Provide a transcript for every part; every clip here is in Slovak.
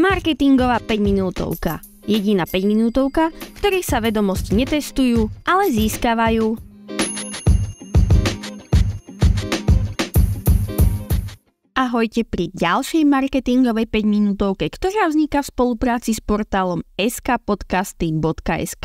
Marketingová 5 minútovka. Jediná 5 minútovka, v sa vedomosti netestujú, ale získavajú. Ahojte pri ďalšej marketingovej 5 minútovke, ktorá vzniká v spolupráci s portálom skpodcasty.sk.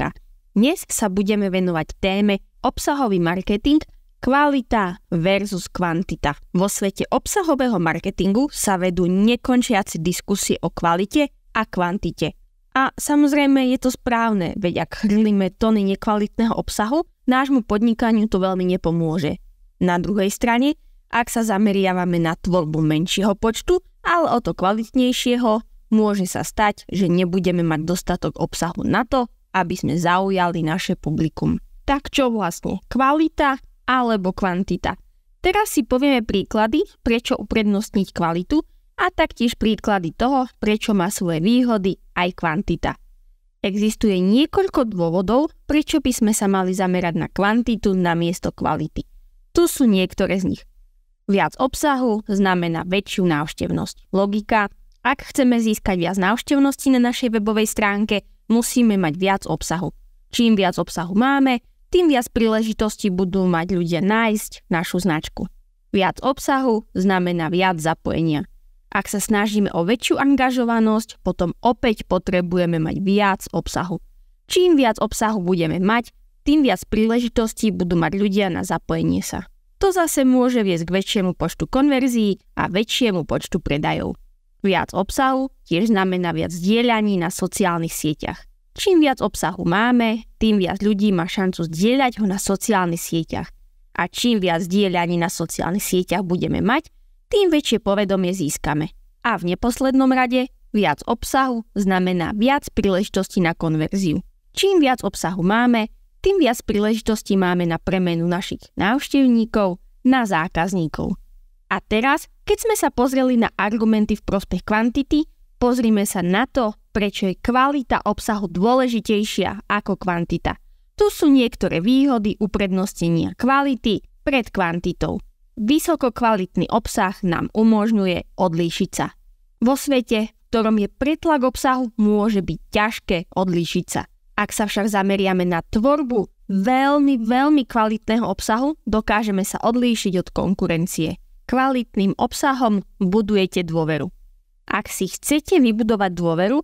Dnes sa budeme venovať téme obsahový marketing Kvalita versus kvantita. Vo svete obsahového marketingu sa vedú nekončiace diskusie o kvalite a kvantite. A samozrejme je to správne, veď ak chrlíme tony nekvalitného obsahu, nášmu podnikaniu to veľmi nepomôže. Na druhej strane, ak sa zameriavame na tvorbu menšieho počtu, ale o to kvalitnejšieho, môže sa stať, že nebudeme mať dostatok obsahu na to, aby sme zaujali naše publikum. Tak čo vlastne? Kvalita alebo kvantita. Teraz si povieme príklady, prečo uprednostniť kvalitu a taktiež príklady toho, prečo má svoje výhody aj kvantita. Existuje niekoľko dôvodov, prečo by sme sa mali zamerať na kvantitu namiesto kvality. Tu sú niektoré z nich. Viac obsahu znamená väčšiu návštevnosť. Logika. Ak chceme získať viac návštevnosti na našej webovej stránke, musíme mať viac obsahu. Čím viac obsahu máme, tým viac príležitostí budú mať ľudia nájsť našu značku. Viac obsahu znamená viac zapojenia. Ak sa snažíme o väčšiu angažovanosť, potom opäť potrebujeme mať viac obsahu. Čím viac obsahu budeme mať, tým viac príležitostí budú mať ľudia na zapojenie sa. To zase môže viesť k väčšiemu počtu konverzií a väčšiemu počtu predajov. Viac obsahu tiež znamená viac zdieľaní na sociálnych sieťach. Čím viac obsahu máme, tým viac ľudí má šancu zdieľať ho na sociálnych sieťach. A čím viac zdieľaní na sociálnych sieťach budeme mať, tým väčšie povedomie získame. A v neposlednom rade, viac obsahu znamená viac príležitostí na konverziu. Čím viac obsahu máme, tým viac príležitostí máme na premenu našich návštevníkov na zákazníkov. A teraz, keď sme sa pozreli na argumenty v prospech kvantity, pozrime sa na to, prečo je kvalita obsahu dôležitejšia ako kvantita. Tu sú niektoré výhody uprednostenia kvality pred kvantitou. Vysokokvalitný obsah nám umožňuje odlíšiť sa. Vo svete, v ktorom je pretlak obsahu, môže byť ťažké odlíšiť sa. Ak sa však zameriame na tvorbu veľmi, veľmi kvalitného obsahu, dokážeme sa odlíšiť od konkurencie. Kvalitným obsahom budujete dôveru. Ak si chcete vybudovať dôveru,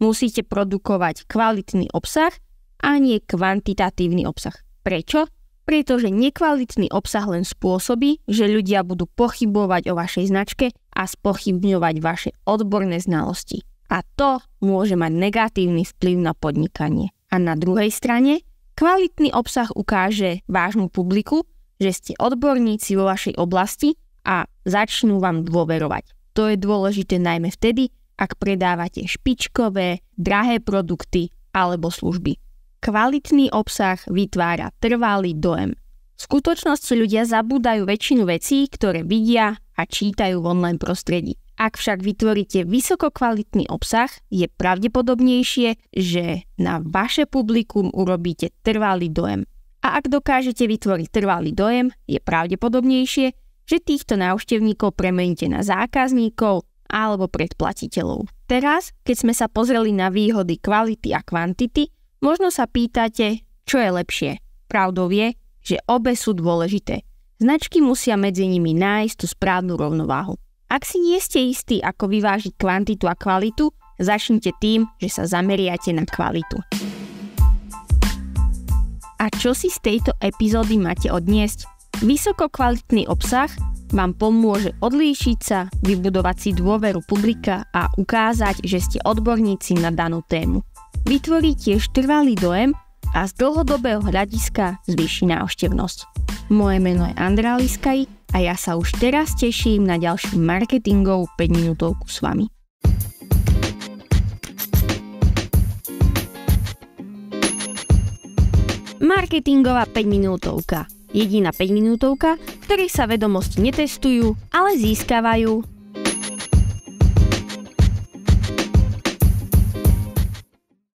musíte produkovať kvalitný obsah a nie kvantitatívny obsah. Prečo? Pretože nekvalitný obsah len spôsobí, že ľudia budú pochybovať o vašej značke a spochybňovať vaše odborné znalosti. A to môže mať negatívny vplyv na podnikanie. A na druhej strane, kvalitný obsah ukáže vášmu publiku, že ste odborníci vo vašej oblasti a začnú vám dôverovať. To je dôležité najmä vtedy, ak predávate špičkové, drahé produkty alebo služby. Kvalitný obsah vytvára trvalý dojem. V skutočnosti ľudia zabúdajú väčšinu vecí, ktoré vidia a čítajú v online prostredí. Ak však vytvoríte vysokokvalitný obsah, je pravdepodobnejšie, že na vaše publikum urobíte trvalý dojem. A ak dokážete vytvoriť trvalý dojem, je pravdepodobnejšie, že týchto návštevníkov premeníte na zákazníkov alebo predplatiteľov. Teraz, keď sme sa pozreli na výhody kvality a kvantity, možno sa pýtate, čo je lepšie. Pravdou je, že obe sú dôležité. Značky musia medzi nimi nájsť tú správnu rovnováhu. Ak si nie ste istí, ako vyvážiť kvantitu a kvalitu, začnite tým, že sa zameriate na kvalitu. A čo si z tejto epizódy máte odniesť? Vysokokvalitný obsah vám pomôže odlíšiť sa, vybudovať si dôveru publika a ukázať, že ste odborníci na danú tému. Vytvorí tiež trvalý dojem a z dlhodobého hľadiska zvýši návštevnosť. Moje meno je Andrá Liskaj a ja sa už teraz teším na ďalší marketingovú 5 minútovku s vami. Marketingová 5 minútovka Jediná 5 minútovka, v ktorých sa vedomosti netestujú, ale získavajú.